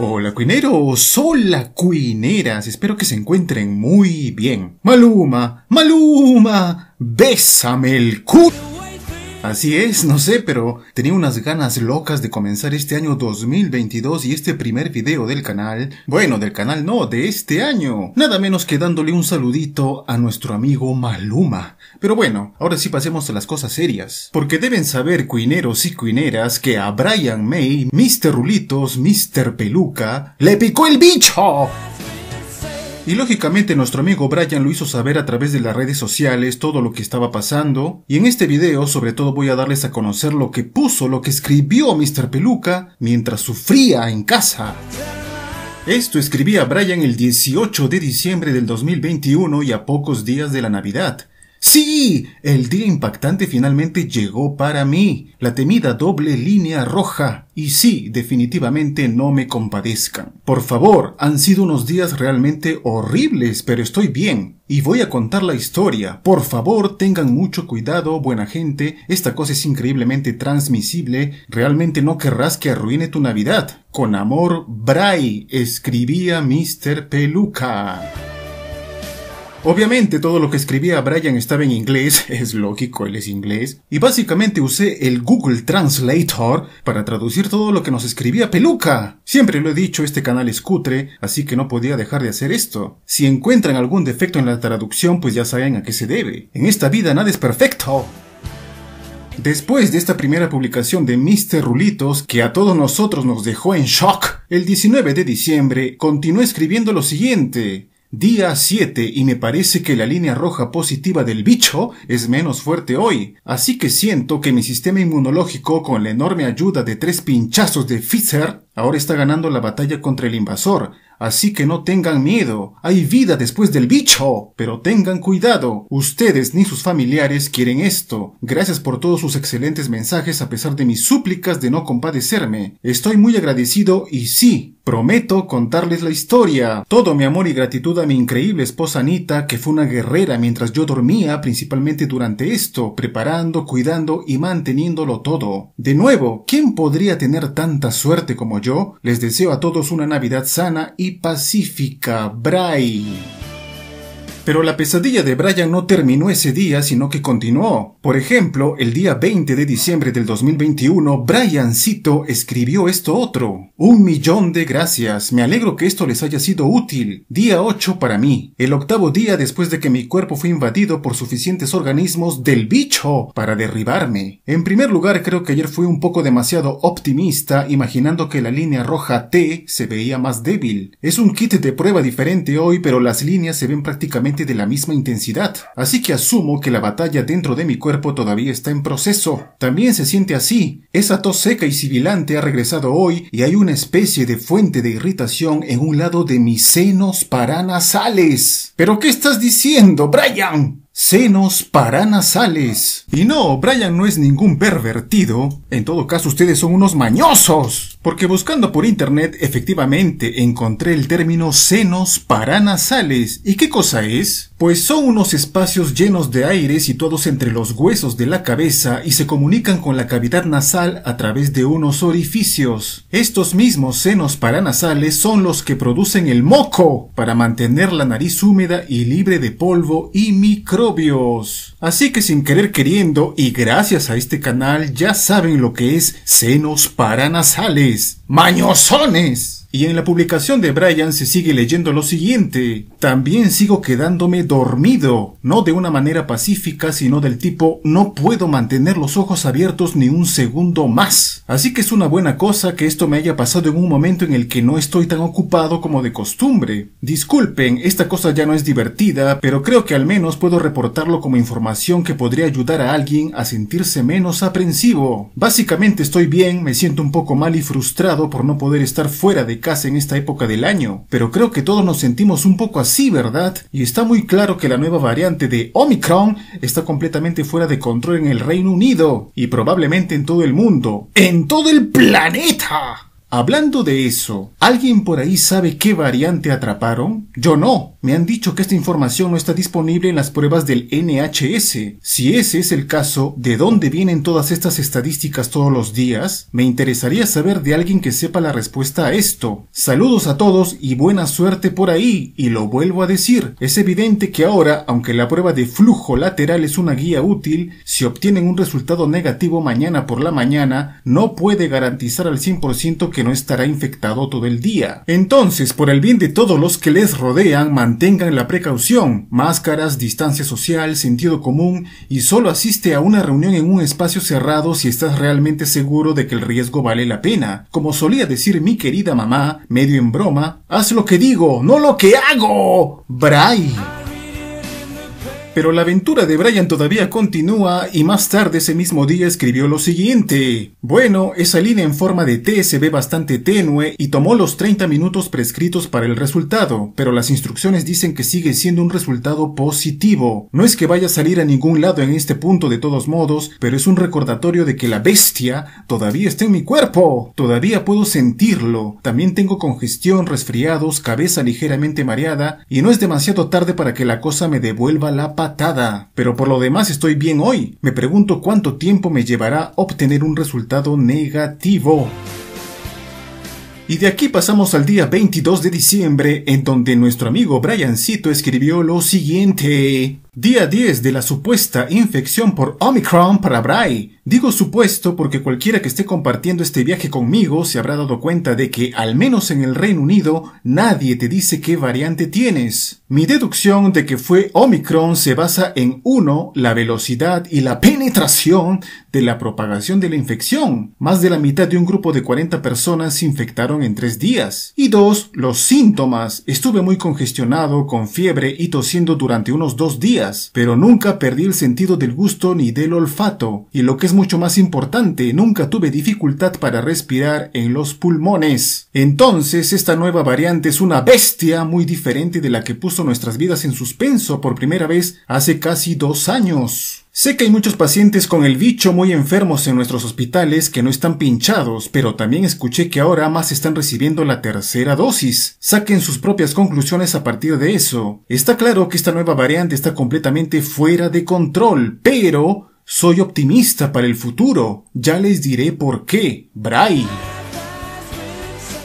Hola cuineros, hola cuineras, espero que se encuentren muy bien. Maluma, Maluma, bésame el culo. Así es, no sé, pero tenía unas ganas locas de comenzar este año 2022 y este primer video del canal, bueno, del canal no, de este año, nada menos que dándole un saludito a nuestro amigo Maluma. Pero bueno, ahora sí pasemos a las cosas serias, porque deben saber cuineros y cuineras que a Brian May, Mr. Rulitos, Mr. Peluca, le picó el bicho. Y lógicamente nuestro amigo Brian lo hizo saber a través de las redes sociales todo lo que estaba pasando. Y en este video sobre todo voy a darles a conocer lo que puso, lo que escribió Mr. Peluca mientras sufría en casa. Esto escribía Brian el 18 de diciembre del 2021 y a pocos días de la Navidad. Sí, el día impactante finalmente llegó para mí, la temida doble línea roja, y sí, definitivamente no me compadezcan. Por favor, han sido unos días realmente horribles, pero estoy bien, y voy a contar la historia. Por favor, tengan mucho cuidado, buena gente. Esta cosa es increíblemente transmisible. Realmente no querrás que arruine tu Navidad. Con amor, Bray, escribía Mr. Peluca. Obviamente todo lo que escribía Brian estaba en inglés, es lógico, él es inglés, y básicamente usé el Google Translator para traducir todo lo que nos escribía Peluca. Siempre lo he dicho, este canal es cutre, así que no podía dejar de hacer esto. Si encuentran algún defecto en la traducción, pues ya saben a qué se debe. En esta vida nada es perfecto. Después de esta primera publicación de Mr. Rulitos, que a todos nosotros nos dejó en shock, el 19 de diciembre continuó escribiendo lo siguiente. Día 7 y me parece que la línea roja positiva del bicho es menos fuerte hoy, así que siento que mi sistema inmunológico con la enorme ayuda de tres pinchazos de Pfizer Ahora está ganando la batalla contra el invasor, así que no tengan miedo. Hay vida después del bicho. Pero tengan cuidado. Ustedes ni sus familiares quieren esto. Gracias por todos sus excelentes mensajes a pesar de mis súplicas de no compadecerme. Estoy muy agradecido y sí, Prometo contarles la historia. Todo mi amor y gratitud a mi increíble esposa Anita, que fue una guerrera mientras yo dormía, principalmente durante esto, preparando, cuidando y manteniéndolo todo. De nuevo, ¿quién podría tener tanta suerte como yo? yo les deseo a todos una Navidad sana y pacífica. Bray. Pero la pesadilla de Brian no terminó ese día, sino que continuó. Por ejemplo, el día 20 de diciembre del 2021, Briancito escribió esto otro. Un millón de gracias, me alegro que esto les haya sido útil. Día 8 para mí, el octavo día después de que mi cuerpo fue invadido por suficientes organismos del bicho para derribarme. En primer lugar, creo que ayer fui un poco demasiado optimista imaginando que la línea roja T se veía más débil. Es un kit de prueba diferente hoy, pero las líneas se ven prácticamente de la misma intensidad, así que asumo que la batalla dentro de mi cuerpo todavía está en proceso. También se siente así, esa tos seca y sibilante ha regresado hoy y hay una especie de fuente de irritación en un lado de mis senos paranasales. ¿Pero qué estás diciendo, Brian? senos paranasales. Y no, Brian no es ningún pervertido. En todo caso, ustedes son unos mañosos. Porque buscando por internet, efectivamente encontré el término senos paranasales. ¿Y qué cosa es? Pues son unos espacios llenos de aire situados entre los huesos de la cabeza y se comunican con la cavidad nasal a través de unos orificios. Estos mismos senos paranasales son los que producen el moco para mantener la nariz húmeda y libre de polvo y micro Así que sin querer queriendo y gracias a este canal ya saben lo que es senos paranasales. ¡Mañosones! Y en la publicación de Brian se sigue leyendo lo siguiente. También sigo quedándome dormido, no de una manera pacífica, sino del tipo no puedo mantener los ojos abiertos ni un segundo más. Así que es una buena cosa que esto me haya pasado en un momento en el que no estoy tan ocupado como de costumbre. Disculpen, esta cosa ya no es divertida, pero creo que al menos puedo reportarlo como información que podría ayudar a alguien a sentirse menos aprensivo. Básicamente estoy bien, me siento un poco mal y frustrado por no poder estar fuera de en esta época del año, pero creo que todos nos sentimos un poco así, ¿verdad? Y está muy claro que la nueva variante de Omicron está completamente fuera de control en el Reino Unido y probablemente en todo el mundo, en todo el planeta. Hablando de eso, ¿alguien por ahí sabe qué variante atraparon? Yo no. Me han dicho que esta información no está disponible en las pruebas del NHS. Si ese es el caso, ¿de dónde vienen todas estas estadísticas todos los días? Me interesaría saber de alguien que sepa la respuesta a esto. Saludos a todos y buena suerte por ahí. Y lo vuelvo a decir, es evidente que ahora, aunque la prueba de flujo lateral es una guía útil, si obtienen un resultado negativo mañana por la mañana, no puede garantizar al 100% que que no estará infectado todo el día. Entonces, por el bien de todos los que les rodean, mantengan la precaución, máscaras, distancia social, sentido común y solo asiste a una reunión en un espacio cerrado si estás realmente seguro de que el riesgo vale la pena. Como solía decir mi querida mamá, medio en broma, haz lo que digo, no lo que hago. Bray. Pero la aventura de Brian todavía continúa y más tarde ese mismo día escribió lo siguiente. Bueno, esa línea en forma de T se ve bastante tenue y tomó los 30 minutos prescritos para el resultado, pero las instrucciones dicen que sigue siendo un resultado positivo. No es que vaya a salir a ningún lado en este punto de todos modos, pero es un recordatorio de que la bestia todavía está en mi cuerpo. Todavía puedo sentirlo. También tengo congestión, resfriados, cabeza ligeramente mareada y no es demasiado tarde para que la cosa me devuelva la paz pero por lo demás estoy bien hoy. Me pregunto cuánto tiempo me llevará obtener un resultado negativo. Y de aquí pasamos al día 22 de diciembre, en donde nuestro amigo Cito escribió lo siguiente. Día 10 de la supuesta infección por Omicron para Bray. Digo supuesto porque cualquiera que esté compartiendo este viaje conmigo se habrá dado cuenta de que, al menos en el Reino Unido, nadie te dice qué variante tienes. Mi deducción de que fue Omicron se basa en 1. La velocidad y la penetración de la propagación de la infección. Más de la mitad de un grupo de 40 personas se infectaron en 3 días. Y 2. Los síntomas. Estuve muy congestionado, con fiebre y tosiendo durante unos 2 días pero nunca perdí el sentido del gusto ni del olfato, y lo que es mucho más importante, nunca tuve dificultad para respirar en los pulmones. Entonces, esta nueva variante es una bestia muy diferente de la que puso nuestras vidas en suspenso por primera vez hace casi dos años. Sé que hay muchos pacientes con el bicho muy enfermos en nuestros hospitales que no están pinchados, pero también escuché que ahora más están recibiendo la tercera dosis. Saquen sus propias conclusiones a partir de eso. Está claro que esta nueva variante está completamente fuera de control, pero soy optimista para el futuro. Ya les diré por qué. Bray.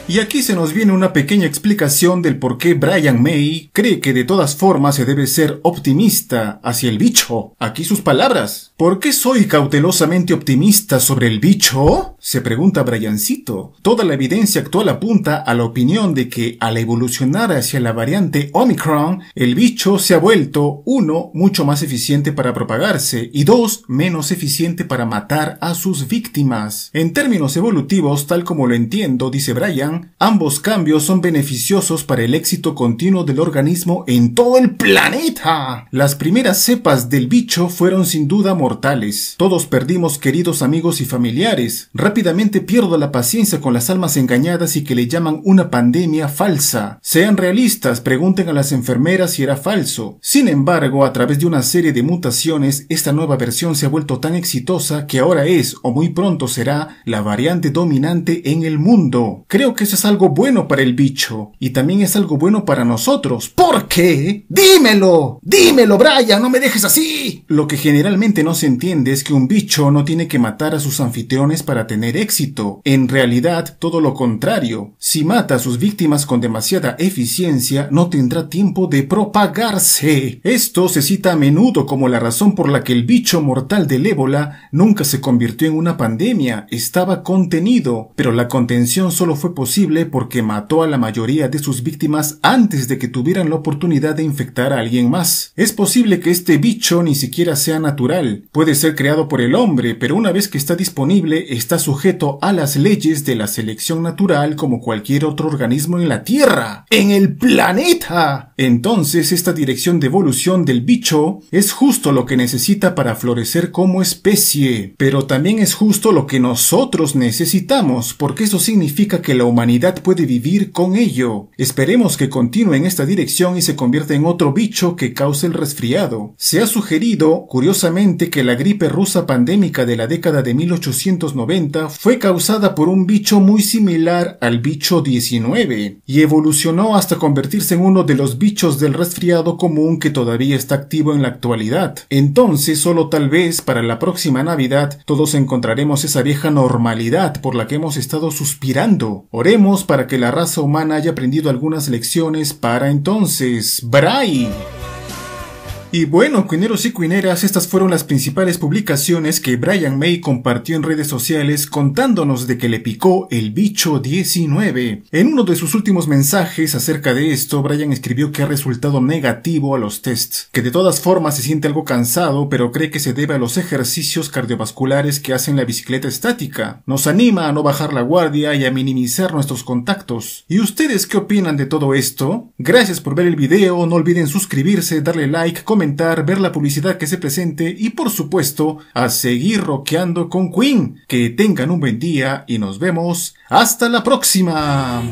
Y aquí se nos viene una pequeña explicación del por qué Brian May cree que de todas formas se debe ser optimista hacia el bicho. Aquí sus palabras. ¿Por qué soy cautelosamente optimista sobre el bicho? Se pregunta Briancito. Toda la evidencia actual apunta a la opinión de que al evolucionar hacia la variante Omicron, el bicho se ha vuelto, uno, mucho más eficiente para propagarse y dos, menos eficiente para matar a sus víctimas. En términos evolutivos, tal como lo entiendo, dice Brian, ambos cambios son beneficiosos para el éxito continuo del organismo en todo el planeta. Las primeras cepas del bicho fueron sin duda mortales. Todos perdimos queridos amigos y familiares. Rápidamente pierdo la paciencia con las almas engañadas y que le llaman una pandemia falsa. Sean realistas, pregunten a las enfermeras si era falso. Sin embargo, a través de una serie de mutaciones, esta nueva versión se ha vuelto tan exitosa que ahora es, o muy pronto será, la variante dominante en el mundo. Creo que eso es algo bueno para el bicho, y también es algo bueno para nosotros. ¿Por qué? ¡Dímelo! ¡Dímelo, Brian! ¡No me dejes así! Lo que generalmente no se entiende es que un bicho no tiene que matar a sus anfitriones para tener éxito. En realidad, todo lo contrario. Si mata a sus víctimas con demasiada eficiencia, no tendrá tiempo de propagarse. Esto se cita a menudo como la razón por la que el bicho mortal del ébola nunca se convirtió en una pandemia. Estaba contenido, pero la contención solo fue posible porque mató a la mayoría de sus víctimas antes de que tuvieran la oportunidad de infectar a alguien más. Es posible que este bicho ni siquiera sea natural. Puede ser creado por el hombre, pero una vez que está disponible está sujeto a las leyes de la selección natural como cualquier otro organismo en la Tierra, en el planeta. Entonces esta dirección de evolución del bicho es justo lo que necesita para florecer como especie, pero también es justo lo que nosotros necesitamos, porque eso significa que la humanidad puede vivir con ello. Esperemos que continúe en esta dirección y se convierta en otro bicho que cause el resfriado. Se ha sugerido, curiosamente, que la gripe rusa pandémica de la década de 1890 fue causada por un bicho muy similar al bicho 19 y evolucionó hasta convertirse en uno de los bichos del resfriado común que todavía está activo en la actualidad. Entonces, solo tal vez para la próxima Navidad todos encontraremos esa vieja normalidad por la que hemos estado suspirando. Oremos para que la raza humana haya aprendido algunas lecciones para entonces. ¡Bray! Y bueno, cuineros y cuineras, estas fueron las principales publicaciones que Brian May compartió en redes sociales contándonos de que le picó el bicho 19. En uno de sus últimos mensajes acerca de esto, Brian escribió que ha resultado negativo a los tests, que de todas formas se siente algo cansado, pero cree que se debe a los ejercicios cardiovasculares que hacen la bicicleta estática. Nos anima a no bajar la guardia y a minimizar nuestros contactos. ¿Y ustedes qué opinan de todo esto? Gracias por ver el video, no olviden suscribirse, darle like, comentar ver la publicidad que se presente y por supuesto a seguir rockeando con Queen. Que tengan un buen día y nos vemos hasta la próxima.